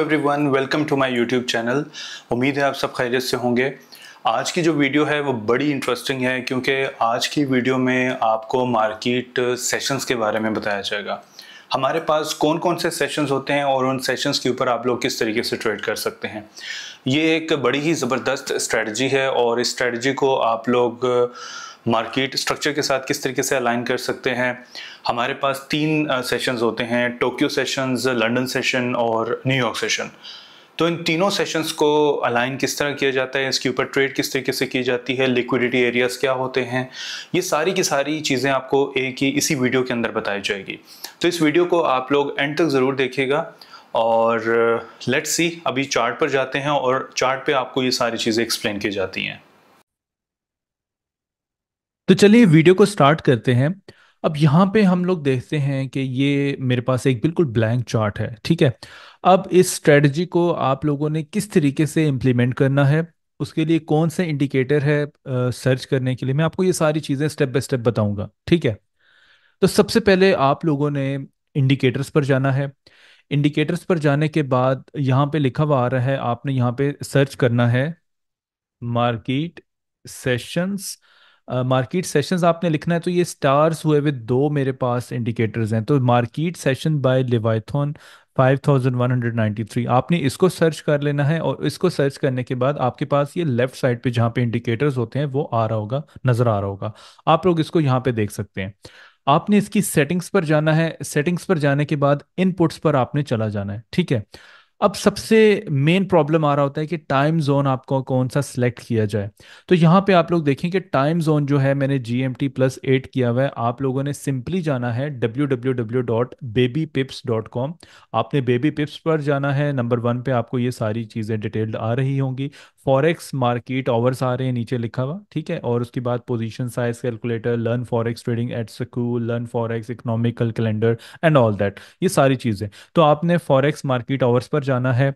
every everyone welcome to my YouTube channel उम्मीद है आप सब खैरियत से होंगे आज की जो वीडियो है वो बड़ी इंटरेस्टिंग है क्योंकि आज की वीडियो में आपको मार्केट सेशंस के बारे में बताया जाएगा हमारे पास कौन कौन से सेशंस होते हैं और उन सेशंस के ऊपर आप लोग किस तरीके से ट्रेड कर सकते हैं ये एक बड़ी ही ज़बरदस्त स्ट्रेटजी है और इस स्ट्रेटजी को आप लोग मार्केट स्ट्रक्चर के साथ किस तरीके से अलाइन कर सकते हैं हमारे पास तीन सेशंस होते हैं टोक्यो सेशंस लंदन सेशन और न्यूयॉर्क सेशन तो इन तीनों सेशंस को अलाइन किस तरह किया जाता है इसके ऊपर ट्रेड किस तरीके से की जाती है लिक्विडिटी एरियाज क्या होते हैं ये सारी की सारी चीज़ें आपको एक ही इसी वीडियो के अंदर बताई जाएगी तो इस वीडियो को आप लोग एंड तक ज़रूर देखिएगा और लेट्स सी अभी चार्ट पर जाते हैं और चार्ट पे आपको ये सारी चीज़ें एक्सप्लेन की जाती हैं तो चलिए वीडियो को स्टार्ट करते हैं अब यहाँ पे हम लोग देखते हैं कि ये मेरे पास एक बिल्कुल ब्लैंक चार्ट है ठीक है अब इस स्ट्रेटजी को आप लोगों ने किस तरीके से इम्प्लीमेंट करना है उसके लिए कौन से इंडिकेटर है सर्च करने के लिए मैं आपको ये सारी चीज़ें स्टेप बाय स्टेप बताऊंगा ठीक है तो सबसे पहले आप लोगों ने इंडिकेटर्स पर जाना है इंडिकेटर्स पर जाने के बाद यहाँ पे लिखा हुआ आ रहा है आपने यहाँ पे सर्च करना है market sessions market uh, sessions आपने लिखना है तो ये स्टार्स हुए हुए दो मेरे पास इंडिकेटर्स हैं तो मार्केट सेशन बाय लिवाइथन 5193 आपने इसको सर्च कर लेना है और इसको सर्च करने के बाद आपके पास ये लेफ्ट साइड पे जहाँ पे इंडिकेटर्स होते हैं वो आ रहा होगा नज़र आ रहा होगा आप लोग इसको यहाँ पे देख सकते हैं आपने इसकी सेटिंग्स पर जाना है सेटिंग्स पर जाने के बाद इनपुट्स पर आपने चला जाना है ठीक है अब सबसे मेन प्रॉब्लम आ रहा होता है कि टाइम जोन आपको कौन सा सिलेक्ट किया जाए तो यहाँ पे आप लोग देखें कि टाइम जोन जो है मैंने G M T plus eight किया हुआ है आप लोगों ने सिंपली जाना है W W W dot baby pips dot com आपने बेबी पिप्स पर जाना है नंबर वन पे आपको ये सारी चीज़ें डिटेल्ड आ रही होंगी फॉरेक्स मार्केट ऑवर्स आ रहे हैं नीचे लिखा हुआ ठीक है और उसके बाद position size calculator learn forex trading at school learn forex economical calendar and all that ये सारी चीज़ें तो आपने फॉरेक्स मार्केट ऑवर्स पर जाना है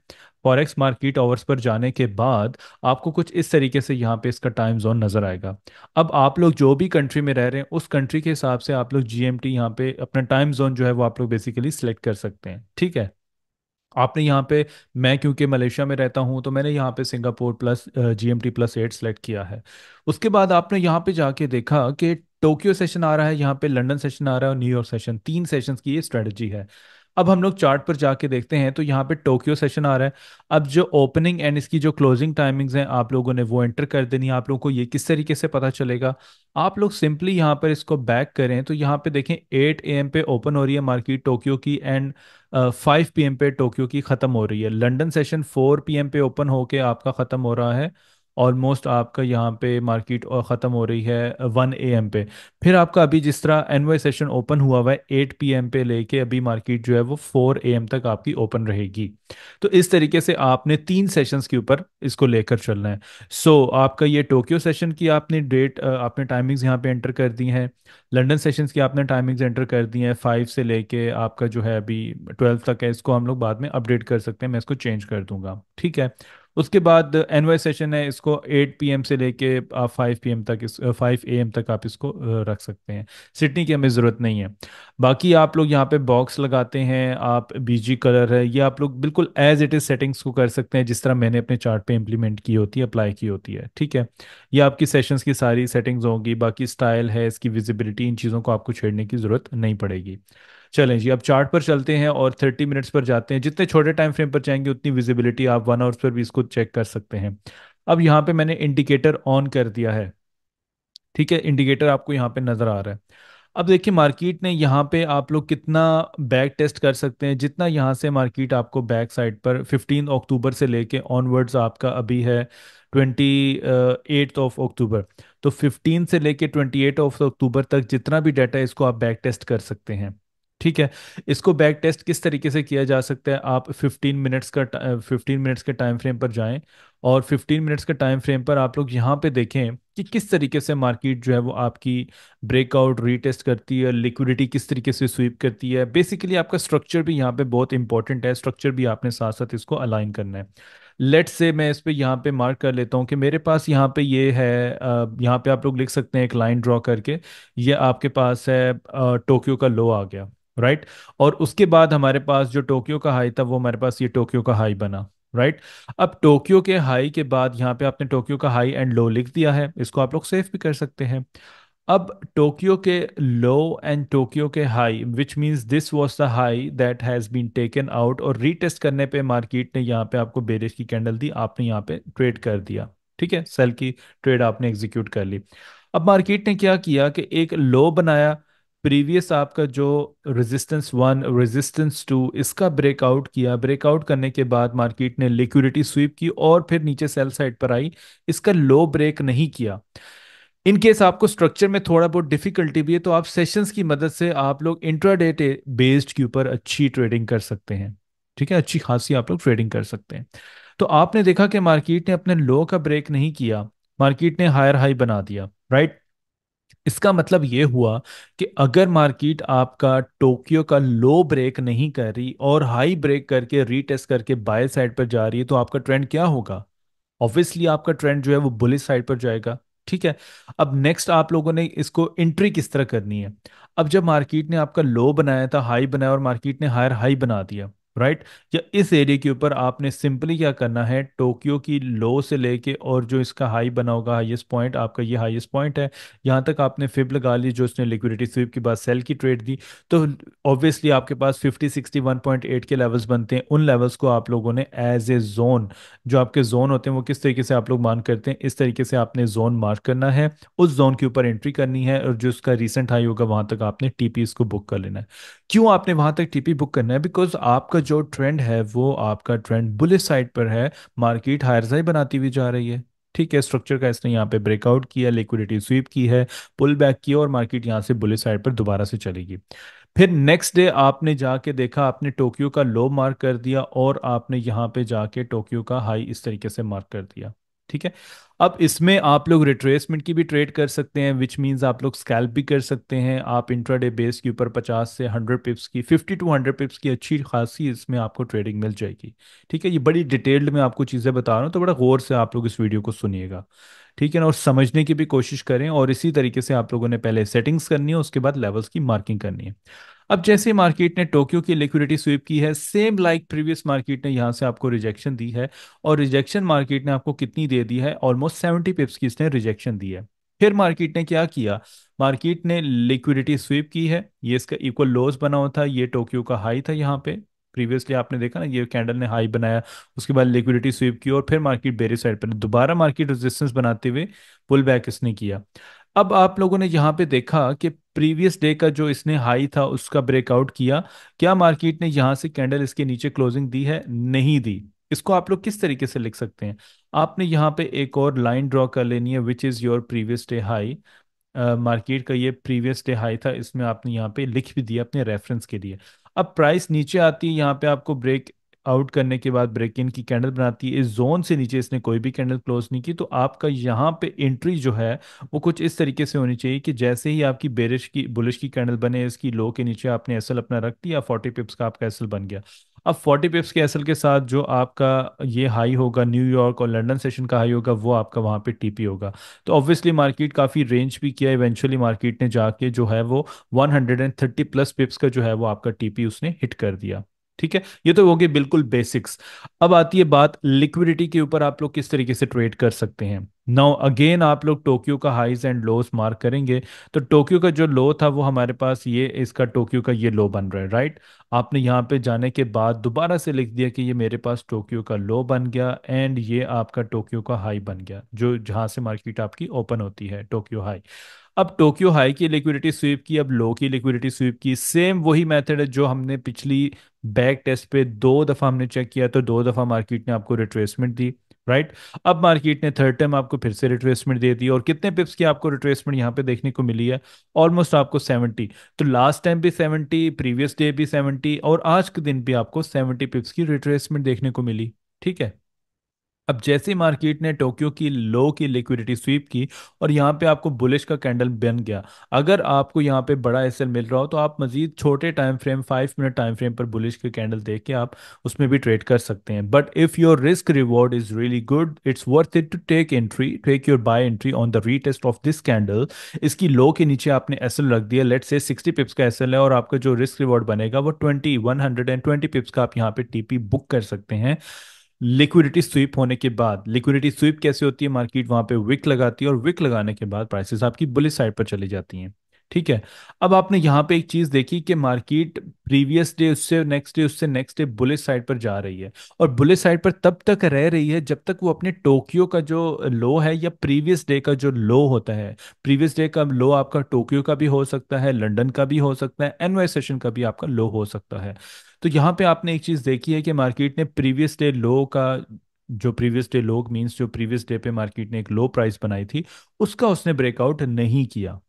फॉरेक्स मार्केट ऑवर्स पर जाने के बाद आपको कुछ इस तरीके से यहाँ पे इसका टाइम जोन नज़र आएगा अब आप लोग जो भी कंट्री में रह रहे हैं उस कंट्री के हिसाब से आप लोग जी एम टी यहाँ पे अपना टाइम जोन जो है वो आप लोग बेसिकली सिलेक्ट कर सकते हैं ठीक है आपने यहाँ पे मैं क्योंकि मलेशिया में रहता हूँ तो मैंने यहाँ पे Singapore plus GMT plus eight select किया है उसके बाद आपने यहाँ पे जाके देखा कि टोक्यो सेशन आ रहा है यहाँ पे लंदन सेशन आ रहा है और न्यूयॉर्क सेशन तीन सेशन की ये स्ट्रेटजी है अब हम लोग चार्ट पर जाके देखते हैं तो यहाँ पे टोक्यो सेशन आ रहा है अब जो ओपनिंग एंड इसकी जो क्लोजिंग टाइमिंग्स हैं आप लोगों ने वो एंटर कर देनी आप लोगों को ये किस तरीके से पता चलेगा आप लोग सिंपली यहाँ पर इसको बैक करें तो यहाँ पे देखें एट ए पे ओपन हो रही है मार्केट टोक्यो की एंड फाइव पी पे टोक्यो की ख़त्म हो रही है लंडन सेशन फोर पी पे ओपन होके आपका ख़त्म हो रहा है ऑलमोस्ट आपका यहाँ पे मार्केट और ख़त्म हो रही है वन ए एम पे फिर आपका अभी जिस तरह वाई सेशन ओपन हुआ हुआ है एट पी एम पे लेके अभी मार्केट जो है वो फोर ए एम तक आपकी ओपन रहेगी तो इस तरीके से आपने तीन सेशंस के ऊपर इसको लेकर चलना है सो so, आपका ये टोक्यो सेशन की आपने डेट आपने टाइमिंग्स यहाँ पे एंटर कर दी हैं लंडन सेशंस की आपने टाइमिंग्स एंटर कर दी हैं फाइव से लेके आपका जो है अभी ट्वेल्व तक है इसको हम लोग बाद में अपडेट कर सकते हैं मैं इसको चेंज कर दूंगा ठीक है उसके बाद एनवाई सेशन है इसको 8 पीएम से लेके आप 5 पीएम तक इस ए एम तक आप इसको रख सकते हैं सिटनी की हमें ज़रूरत नहीं है बाकी आप लोग यहाँ पे बॉक्स लगाते हैं आप बीजी कलर है ये आप लोग बिल्कुल एज इट इज़ सेटिंग्स को कर सकते हैं जिस तरह मैंने अपने चार्ट पे इम्प्लीमेंट की होती है अप्लाई की होती है ठीक है ये आपकी सेशंस की सारी सेटिंग्स होंगी बाकी स्टाइल है इसकी विजिबिलिटी इन चीज़ों को आपको छेड़ने की ज़रूरत नहीं पड़ेगी चलें जी अब चार्ट पर चलते हैं और थर्टी मिनट्स पर जाते हैं जितने छोटे टाइम फ्रेम पर जाएंगे उतनी विजिबिलिटी आप वन आवर्स पर भी इसको चेक कर सकते हैं अब यहाँ पे मैंने इंडिकेटर ऑन कर दिया है ठीक है इंडिकेटर आपको यहाँ पे नजर आ रहा है अब देखिए मार्केट ने यहाँ पे आप लोग कितना बैक टेस्ट कर सकते हैं जितना यहाँ से मार्केट आपको बैक साइड पर 15 अक्टूबर से लेके ऑनवर्ड्स आपका अभी है ट्वेंटी एट ऑफ अक्टूबर तो 15 से लेके ट्वेंटी एट ऑफ अक्टूबर तक जितना भी डाटा है इसको आप बैक टेस्ट कर सकते हैं ठीक है इसको बैक टेस्ट किस तरीके से किया जा सकता है आप 15 मिनट्स का 15 मिनट्स के टाइम फ्रेम पर जाएं और 15 मिनट्स के टाइम फ्रेम पर आप लोग यहाँ पे देखें कि किस तरीके से मार्केट जो है वो आपकी ब्रेकआउट रीटेस्ट करती है लिक्विडिटी किस तरीके से स्वीप करती है बेसिकली आपका स्ट्रक्चर भी यहाँ पे बहुत इंपॉर्टेंट है स्ट्रक्चर भी आपने साथ साथ इसको अलाइन करना है लेट से मैं इस पर यहाँ पे मार्क कर लेता हूँ कि मेरे पास यहाँ पे ये है यहाँ पे आप लोग लिख सकते हैं एक लाइन ड्रॉ करके ये आपके पास है टोक्यो का लो आ गया राइट और उसके बाद हमारे पास जो टोक्यो का हाई था वो हमारे पास ये टोक्यो का हाई बना राइट अब टोक्यो के हाई के बाद यहाँ पे आपने टोक्यो का हाई एंड लो लिख दिया है इसको आप लोग सेफ भी कर सकते हैं अब टोक्यो के लो एंड टोक्यो के high which means this was the high that has been taken out और रीटेस्ट करने पे मार्केट ने यहाँ पे आपको बेरिश की कैंडल दी आपने यहाँ पे ट्रेड कर दिया ठीक है सेल की ट्रेड आपने एग्जीक्यूट कर ली अब मार्केट ने क्या किया कि एक लो बनाया प्रीवियस आपका जो रेजिस्टेंस वन रेजिस्टेंस टू इसका ब्रेकआउट किया ब्रेकआउट करने के बाद मार्केट ने लिक्विडिटी स्वीप की और फिर नीचे सेल साइड पर आई इसका लो ब्रेक नहीं किया इन केस आपको स्ट्रक्चर में थोड़ा बहुत डिफिकल्टी भी है तो आप सेशंस की मदद से आप लोग इंट्राडेट बेस्ड के ऊपर अच्छी ट्रेडिंग कर सकते हैं ठीक है अच्छी खासी आप लोग ट्रेडिंग कर सकते हैं तो आपने देखा कि मार्केट ने अपने लो का ब्रेक नहीं किया मार्केट ने हायर हाई बना दिया राइट इसका मतलब ये हुआ कि अगर मार्केट आपका टोक्यो का लो ब्रेक नहीं कर रही और हाई ब्रेक करके रीटेस्ट करके बाय साइड पर जा रही है तो आपका ट्रेंड क्या होगा ऑब्वियसली आपका ट्रेंड जो है वो बुलिस साइड पर जाएगा ठीक है अब नेक्स्ट आप लोगों ने इसको एंट्री किस तरह करनी है अब जब मार्केट ने आपका लो बनाया था हाई बनाया और मार्केट ने हायर हाई बना दिया राइट या इस एरिया के ऊपर आपने सिंपली क्या करना है टोक्यो की लो से लेके और जो इसका हाई बना होगा हाईएस्ट पॉइंट आपका ये हाईएस्ट पॉइंट है यहाँ तक आपने फिब लगा ली जो इसने लिक्विडिटी स्वीप के बाद सेल की ट्रेड दी तो ऑब्वियसली आपके पास 50 60 एट के लेवल्स बनते हैं उन लेवल्स को आप लोगों ने एज ए जोन जो आपके जोन होते हैं वो किस तरीके से आप लोग मान करते हैं इस तरीके से आपने जोन मार्क करना है उस जोन के ऊपर एंट्री करनी है और जो इसका रिसेंट हाई होगा वहां तक आपने टीपी इसको बुक कर लेना है क्यों आपने वहां तक टीपी बुक करना है बिकॉज आपका का जो ट्रेंड है वो आपका ट्रेंड बुलिस साइड पर है मार्केट हायर साइड बनाती हुई जा रही है ठीक है स्ट्रक्चर का इसने यहाँ पे ब्रेकआउट किया लिक्विडिटी स्वीप की है पुल बैक किया और मार्केट यहाँ से बुलिस साइड पर दोबारा से चलेगी फिर नेक्स्ट डे आपने जाके देखा आपने टोक्यो का लो मार्क कर दिया और आपने यहाँ पे जाके टोक्यो का हाई इस तरीके से मार्क कर दिया ठीक है अब इसमें आप लोग रिट्रेसमेंट की भी ट्रेड कर सकते हैं विच मीन्स आप लोग स्कैल्प भी कर सकते हैं आप इंट्राडे बेस के ऊपर 50 से 100 पिप्स की 50 टू 100 पिप्स की अच्छी खासी इसमें आपको ट्रेडिंग मिल जाएगी ठीक है ये बड़ी डिटेल्ड में आपको चीज़ें बता रहा हूँ तो बड़ा गौर से आप लोग इस वीडियो को सुनिएगा ठीक है ना और समझने की भी कोशिश करें और इसी तरीके से आप लोगों ने पहले सेटिंग्स करनी है उसके बाद लेवल्स की मार्किंग करनी है अब जैसे मार्केट ने टोक्यो की लिक्विडिटी स्वीप की है सेम लाइक प्रीवियस मार्केट ने यहाँ से आपको रिजेक्शन दी है और रिजेक्शन मार्केट ने आपको कितनी दे दी है ऑलमोस्ट सेवेंटी पिप्स की इसने रिजेक्शन दी है फिर मार्केट ने क्या किया मार्केट ने लिक्विडिटी स्वीप की है ये इसका इक्वल लोस बना हुआ था ये टोक्यो का हाई था यहाँ पे प्रीवियसली आपने देखा ना ये कैंडल ने हाई बनाया उसके बाद लिक्विडिटी स्वीप की और फिर मार्केट बेरे साइड पर दोबारा मार्केट रेजिस्टेंस बनाते हुए पुल बैक इसने किया अब आप लोगों ने यहाँ पे देखा कि प्रीवियस डे का जो इसने हाई था उसका ब्रेकआउट किया क्या मार्केट ने यहां से कैंडल इसके नीचे क्लोजिंग दी है नहीं दी इसको आप लोग किस तरीके से लिख सकते हैं आपने यहाँ पे एक और लाइन ड्रॉ कर लेनी है which is your previous day high market का ये प्रीवियस डे हाई था इसमें आपने यहाँ पे लिख भी दिया अपने रेफरेंस के लिए अब प्राइस नीचे आती है यहाँ पे आपको ब्रेक आउट करने के बाद ब्रेक इन की कैंडल बनाती है इस जोन से नीचे इसने कोई भी कैंडल क्लोज नहीं की तो आपका यहाँ पे एंट्री जो है वो कुछ इस तरीके से होनी चाहिए कि जैसे ही आपकी बेरिश की बुलिश की कैंडल बने इसकी लो के नीचे आपने एसल अपना रख दिया फोर्टी पिप्स का आपका एसल बन गया अब 40 पिप्स के एसल के साथ जो आपका ये हाई होगा न्यूयॉर्क और लंदन सेशन का हाई होगा वो आपका वहाँ पे टीपी होगा तो ऑब्वियसली मार्केट काफ़ी रेंज भी किया इवेंचुअली मार्केट ने जाके जो है वो 130 प्लस पिप्स का जो है वो आपका टीपी उसने हिट कर दिया ठीक है ये तो हो गए बिल्कुल बेसिक्स अब आती है बात लिक्विडिटी के ऊपर आप लोग किस तरीके से ट्रेड कर सकते हैं नाउ अगेन आप लोग टोक्यो का हाइज एंड लोस मार्क करेंगे तो टोक्यो का जो लो था वो हमारे पास ये इसका टोक्यो का ये लो बन रहा है राइट आपने यहाँ पे जाने के बाद दोबारा से लिख दिया कि ये मेरे पास टोक्यो का लो बन गया एंड ये आपका टोक्यो का हाई बन गया जो जहाँ से मार्केट आपकी ओपन होती है टोक्यो हाई अब टोक्यो हाई की लिक्विडिटी स्वीप की अब लो की लिक्विडिटी स्वीप की सेम वही मेथड है जो हमने पिछली बैक टेस्ट पे दो दफ़ा हमने चेक किया तो दो दफ़ा मार्केट ने आपको रिट्रेसमेंट दी राइट अब मार्केट ने थर्ड टाइम आपको फिर से रिट्रेसमेंट दे दी और कितने पिप्स की आपको रिट्रेसमेंट यहाँ पे देखने को मिली है ऑलमोस्ट आपको सेवेंटी तो लास्ट टाइम भी सेवेंटी प्रीवियस डे भी सेवेंटी और आज के दिन भी आपको सेवेंटी पिप्स की रिट्रेसमेंट देखने को मिली ठीक है अब जैसे मार्केट ने टोक्यो की लो की लिक्विडिटी स्वीप की और यहाँ पे आपको बुलिश का कैंडल बन गया अगर आपको यहाँ पे बड़ा एस मिल रहा हो तो आप मजीद छोटे time frame five minute time frame पर बुलिश के कैंडल देख के आप उसमें भी ट्रेड कर सकते हैं but if your risk reward is really good it's worth it to take entry take your buy entry on the retest of this candle इसकी लो के नीचे आपने एस रख दिया लेट से सिक्सटी पिप्स का एस है और आपका जो रिस्क रिवॉर्ड बनेगा वो twenty one hundred and twenty pips का आप यहाँ पे टीपी बुक कर सकते हैं लिक्विडिटी स्वीप होने के बाद लिक्विडिटी स्वीप कैसे होती है मार्केट वहां पे विक लगाती है और विक लगाने के बाद प्राइसेस आपकी बुलिस साइड पर चली जाती हैं ठीक है अब आपने यहाँ पे एक चीज देखी कि मार्केट प्रीवियस डे उससे नेक्स्ट डे उससे नेक्स्ट डे बुलिस साइड पर जा रही है और बुलिस साइड पर तब तक रह रही है जब तक वो अपने टोक्यो का जो लो है या प्रीवियस डे का जो लो होता है प्रीवियस डे का लो आपका टोक्यो का भी हो सकता है लंडन का भी हो सकता है एनवाई सेशन का भी आपका लो हो सकता है तो यहाँ पे आपने एक चीज़ देखी है कि मार्केट ने प्रीवियस डे लो का जो प्रीवियस डे लो मीन्स जो प्रीवियस डे पे मार्केट ने एक लो प्राइस बनाई थी उसका उसने ब्रेकआउट नहीं किया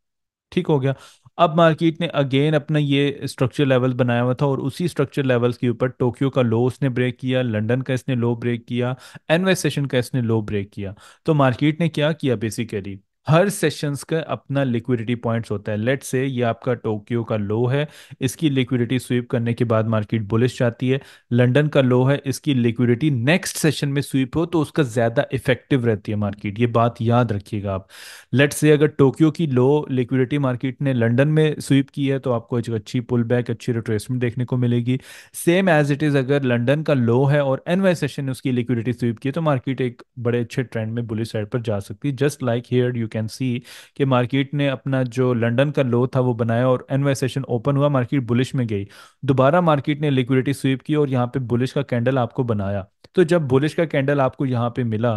ठीक हो गया अब मार्केट ने अगेन अपना ये स्ट्रक्चर लेवल बनाया हुआ था और उसी स्ट्रक्चर लेवल्स के ऊपर टोक्यो का लो उसने ब्रेक किया लंदन का इसने लो ब्रेक किया एनवे सेशन का इसने लो ब्रेक किया तो मार्केट ने क्या किया बेसिकली हर सेशंस का अपना लिक्विडिटी पॉइंट्स होता है लेट से ये आपका टोक्यो का लो है इसकी लिक्विडिटी स्वीप करने के बाद मार्केट बुलिश जाती है लंदन का लो है इसकी लिक्विडिटी नेक्स्ट सेशन में स्वीप हो तो उसका ज़्यादा इफेक्टिव रहती है मार्केट ये बात याद रखिएगा आप लेट से अगर टोक्यो की लो लिक्विडिटी मार्केट ने लंडन में स्वीप की है तो आपको एक अच्छी पुल बैक अच्छी रिट्रेसमेंट देखने को मिलेगी सेम एज इट इज़ अगर लंडन का लो है और एन सेशन ने उसकी लिक्विडिटी स्वीप की है तो मार्केट एक बड़े अच्छे ट्रेंड में बुलिश साइड पर जा सकती है just like here you can see कि मार्केट ने अपना जो लंदन का लो था वो बनाया और एनवाई सेशन ओपन हुआ मार्केट बुलिश में गई दोबारा मार्केट ने लिक्विडिटी स्वीप की और यहाँ पे बुलिश का कैंडल आपको बनाया तो जब बुलिश का कैंडल आपको यहाँ पे मिला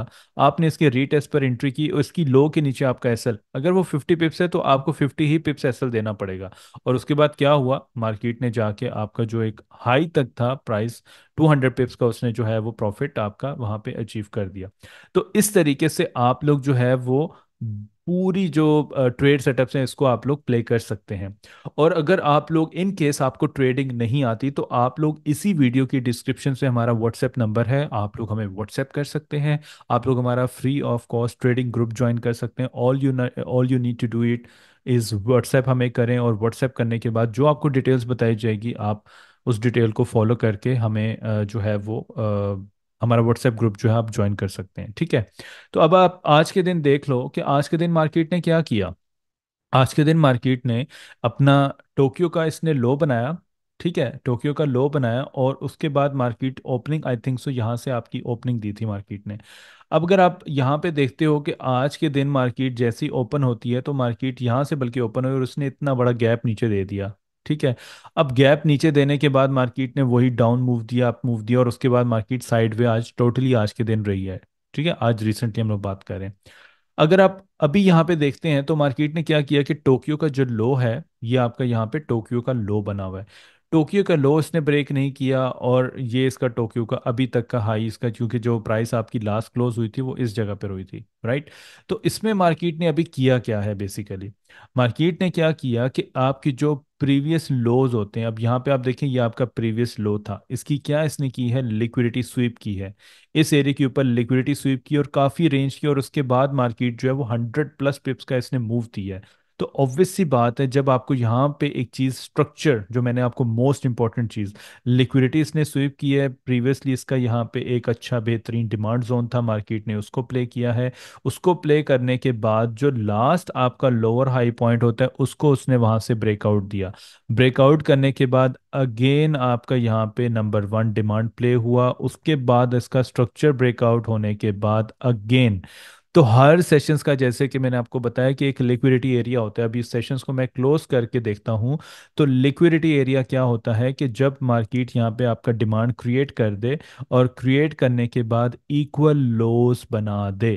आपने इसके रीटेस्ट पर एंट्री की और इसकी लो के नीचे आपका एसएल अगर वो 50 पिप्स है तो आपको 50 ही पिप्स एसएल देना पड़ेगा और उसके बाद क्या हुआ मार्केट ने जाके आपका जो एक हाई तक था प्राइस 200 पिप्स का उसने जो है वो प्रॉफिट आपका वहां पे अचीव कर दिया तो इस तरीके से आप लोग जो है वो पूरी जो ट्रेड सेटअप्स हैं इसको आप लोग प्ले कर सकते हैं और अगर आप लोग इन केस आपको ट्रेडिंग नहीं आती तो आप लोग इसी वीडियो की डिस्क्रिप्शन से हमारा व्हाट्सएप नंबर है आप लोग हमें व्हाट्सएप कर सकते हैं आप लोग हमारा free of cost trading group join कर सकते हैं all you all you need to do it is WhatsApp हमें करें और व्हाट्सएप करने के बाद जो आपको डिटेल्स बताई जाएगी आप उस डिटेल को फॉलो करके हमें जो है वो हमारा व्हाट्सएप ग्रुप जो है आप ज्वाइन कर सकते हैं ठीक है तो अब आप आज के दिन देख लो कि आज के दिन मार्केट ने क्या किया आज के दिन मार्केट ने अपना टोक्यो का इसने लो बनाया ठीक है टोक्यो का लो बनाया और उसके बाद market opening I think so यहाँ से आपकी ओपनिंग दी थी मार्केट ने अब अगर आप यहाँ पे देखते हो कि आज के दिन मार्केट जैसी ओपन होती है तो मार्केट यहाँ से बल्कि ओपन हुई और उसने इतना बड़ा गैप नीचे दे दिया ठीक है अब गैप नीचे देने के बाद मार्केट ने वही डाउन मूव दिया अप मूव दिया और उसके बाद मार्केट साइड वे आज टोटली आज के दिन रही है ठीक है आज रिसेंटली हम लोग बात करें अगर आप अभी यहाँ पे देखते हैं तो मार्केट ने क्या किया कि टोक्यो का जो लो है ये आपका यहाँ पे टोक्यो का लो बना हुआ है टोक्यो का लो इसने ब्रेक नहीं किया और ये इसका टोक्यो का अभी तक का हाई इसका क्योंकि जो प्राइस आपकी लास्ट क्लोज हुई थी वो इस जगह पर हुई थी राइट तो इसमें मार्केट ने अभी किया क्या है बेसिकली मार्केट ने क्या किया कि आपकी जो प्रीवियस लोज होते हैं अब यहाँ पे आप देखें ये आपका प्रीवियस लो था इसकी क्या इसने की है लिक्विडिटी स्वीप की है इस एरिया के ऊपर लिक्विडिटी स्वीप की और काफ़ी रेंज की और उसके बाद मार्केट जो है वो हंड्रेड प्लस पिप्स का इसने मूव दिया है तो ऑब्वियस सी बात है जब आपको यहाँ पे एक चीज़ स्ट्रक्चर जो मैंने आपको मोस्ट इंपॉर्टेंट चीज़ लिक्विडिटी इसने स्वीप की है प्रीवियसली इसका यहाँ पे एक अच्छा बेहतरीन डिमांड जोन था मार्केट ने उसको प्ले किया है उसको प्ले करने के बाद जो लास्ट आपका लोअर हाई पॉइंट होता है उसको उसने वहां से ब्रेकआउट दिया ब्रेकआउट करने के बाद अगेन आपका यहाँ पे नंबर वन डिमांड प्ले हुआ उसके बाद इसका स्ट्रक्चर ब्रेकआउट होने के बाद अगेन तो हर सेशंस का जैसे कि मैंने आपको बताया कि एक लिक्विडिटी एरिया होता है अभी सेशंस को मैं क्लोज करके देखता हूँ तो लिक्विडिटी एरिया क्या होता है कि जब मार्केट यहाँ पे आपका डिमांड क्रिएट कर दे और क्रिएट करने के बाद इक्वल लोस बना दे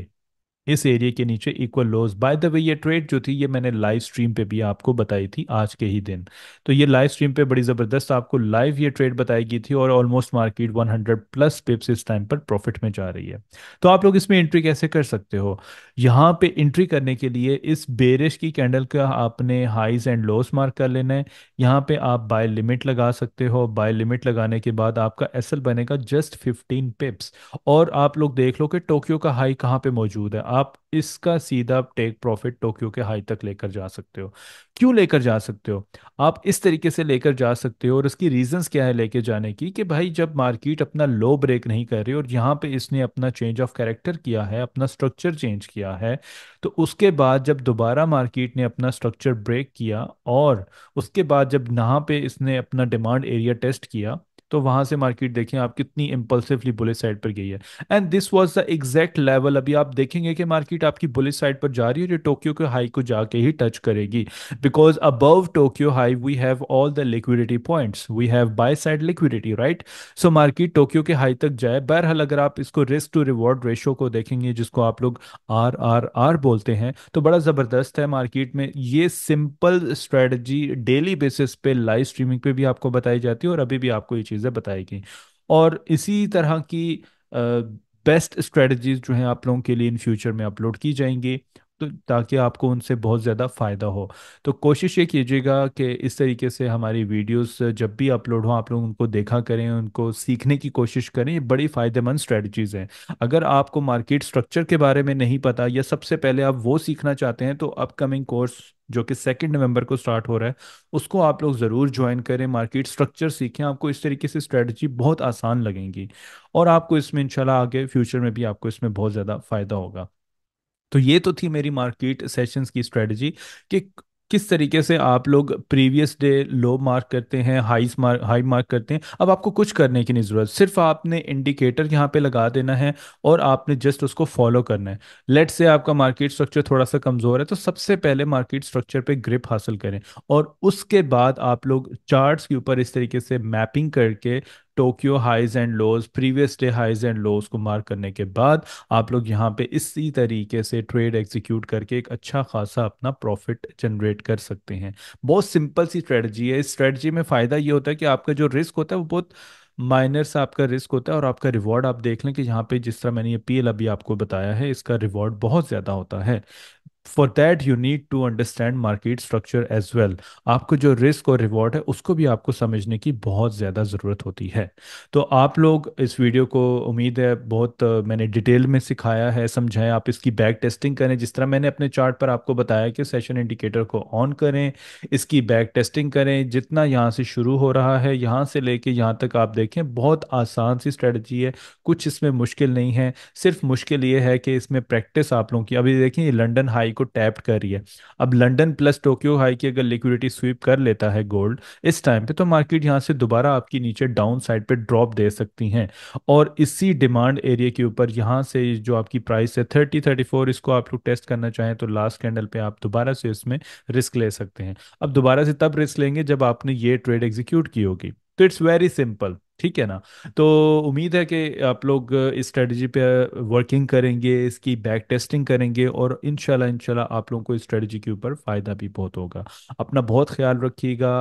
इस एरिया के नीचे equal lows by the way ये ट्रेड जो थी ये मैंने लाइव स्ट्रीम पे भी आपको बताई थी आज के ही दिन तो ये लाइव स्ट्रीम पे बड़ी ज़बरदस्त आपको लाइव ये ट्रेड बताई गई थी और ऑलमोस्ट मार्केट 100 प्लस पिप्स इस टाइम पर प्रॉफिट में जा रही है तो आप लोग इसमें एंट्री कैसे कर सकते हो यहाँ पे एंट्री करने के लिए इस बेरिश की कैंडल का आपने हाइज एंड लोस मार्क कर लेना है यहाँ पे आप बाय लिमिट लगा सकते हो बाय लिमिट लगाने के बाद आपका एसल बनेगा जस्ट फिफ्टीन पिप्स और आप लोग देख लो कि टोक्यो का हाई कहाँ पे मौजूद है आप इसका सीधा टेक प्रॉफिट टोक्यो के हाई तक लेकर जा सकते हो क्यों लेकर जा सकते हो आप इस तरीके से लेकर जा सकते हो और इसकी रीजंस क्या है लेकर जाने की कि भाई जब मार्केट अपना लो ब्रेक नहीं कर रही और यहाँ पे इसने अपना चेंज ऑफ कैरेक्टर किया है अपना स्ट्रक्चर चेंज किया है तो उसके बाद जब दोबारा मार्केट ने अपना स्ट्रक्चर ब्रेक किया और उसके बाद जब यहाँ पे इसने अपना डिमांड एरिया टेस्ट किया तो वहां से मार्केट देखें आप कितनी इंपल्सिवली बुलिस साइड पर गई है and this was the exact level अभी आप देखेंगे कि मार्केट आपकी बुलिस साइड पर जा रही है जो टोक्यो के हाई को जाके ही टच करेगी because above Tokyo high we have all the liquidity points we have buy side liquidity right so market Tokyo के हाई तक जाए बहरहाल अगर आप इसको रिस्क टू रिवॉर्ड रेशो को देखेंगे जिसको आप लोग आर आर आर बोलते हैं तो बड़ा ज़बरदस्त है मार्केट में ये सिंपल स्ट्रेटजी डेली बेसिस पे लाइव स्ट्रीमिंग पे भी आपको बताई जाती है और अभी भी आपको ये चीज़ चीज़ें बताई गई और इसी तरह की बेस्ट स्ट्रेटजीज जो हैं आप लोगों के लिए इन फ्यूचर में अपलोड की जाएंगी तो ताकि आपको उनसे बहुत ज़्यादा फ़ायदा हो तो कोशिश ये कीजिएगा कि इस तरीके से हमारी वीडियोस जब भी अपलोड हों आप लोग उनको देखा करें उनको सीखने की कोशिश करें ये बड़ी फ़ायदेमंद स्ट्रेटजीज़ हैं अगर आपको मार्केट स्ट्रक्चर के बारे में नहीं पता या सबसे पहले आप वो सीखना चाहते हैं तो अपकमिंग कोर्स जो कि सेकेंड नवंबर को स्टार्ट हो रहा है उसको आप लोग ज़रूर ज्वाइन करें मार्केट स्ट्रक्चर सीखें आपको इस तरीके से स्ट्रेटजी बहुत आसान लगेंगी और आपको इसमें इंशाल्लाह आगे फ्यूचर में भी आपको इसमें बहुत ज़्यादा फ़ायदा होगा तो ये तो थी मेरी मार्केट सेशंस की स्ट्रेटजी कि किस तरीके से आप लोग प्रीवियस डे लो मार्क करते हैं हाई मार्क हाई मार्क करते हैं अब आपको कुछ करने की नहीं ज़रूरत सिर्फ आपने इंडिकेटर यहाँ पे लगा देना है और आपने जस्ट उसको फॉलो करना है लेट से आपका मार्केट स्ट्रक्चर थोड़ा सा कमज़ोर है तो सबसे पहले मार्केट स्ट्रक्चर पे ग्रिप हासिल करें और उसके बाद आप लोग चार्ट्स के ऊपर इस तरीके से मैपिंग करके Tokyo highs and lows previous day highs and lows को मार्क करने के बाद आप लोग यहाँ पे इसी तरीके से ट्रेड एग्जीक्यूट करके एक अच्छा खासा अपना प्रॉफिट जनरेट कर सकते हैं बहुत सिंपल सी स्ट्रेटजी है इस स्ट्रेटजी में फ़ायदा ये होता है कि आपका जो रिस्क होता है वो बहुत माइनर सा आपका रिस्क होता है और आपका रिवॉर्ड आप देख लें कि यहाँ पे जिस तरह मैंने ये पी अभी आपको बताया है इसका रिवॉर्ड बहुत ज़्यादा होता है for that you need to understand market structure as well आपको जो रिस्क और रिवॉर्ड है उसको भी आपको समझने की बहुत ज़्यादा ज़रूरत होती है तो आप लोग इस वीडियो को उम्मीद है बहुत मैंने डिटेल में सिखाया है समझाएं आप इसकी बैक टेस्टिंग करें जिस तरह मैंने अपने चार्ट पर आपको बताया कि सेशन इंडिकेटर को ऑन करें इसकी बैक टेस्टिंग करें जितना यहाँ से शुरू हो रहा है यहाँ से लेके यहाँ तक आप देखें बहुत आसान सी स्ट्रेटजी है कुछ इसमें मुश्किल नहीं है सिर्फ मुश्किल ये है कि इसमें प्रैक्टिस आप लोगों की अभी देखें लंडन हाई को टैप कर रही है अब लंदन प्लस टोक्यो हाई की अगर लिक्विडिटी स्वीप कर लेता है गोल्ड इस टाइम पे तो मार्केट यहाँ से दोबारा आपकी नीचे डाउन साइड पर ड्रॉप दे सकती हैं और इसी डिमांड एरिया के ऊपर यहाँ से जो आपकी प्राइस है थर्टी थर्टी फोर इसको आप लोग टेस्ट करना चाहें तो लास्ट कैंडल पर आप दोबारा से इसमें रिस्क ले सकते हैं अब दोबारा से तब रिस्क लेंगे जब आपने ये ट्रेड एग्जीक्यूट की होगी तो इट्स वेरी सिंपल ठीक है ना तो उम्मीद है कि आप लोग इस स्ट्रेटजी पे वर्किंग करेंगे इसकी बैक टेस्टिंग करेंगे और इनशाला इनशाला आप लोगों को इस स्ट्रेटजी के ऊपर फ़ायदा भी बहुत होगा अपना बहुत ख्याल रखिएगा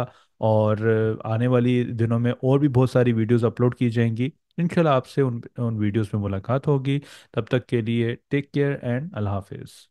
और आने वाली दिनों में और भी बहुत सारी वीडियोस अपलोड की जाएंगी इनशाला आपसे उन उन वीडियोस में मुलाकात होगी तब तक के लिए टेक केयर एंड अल्लाह हाफिज़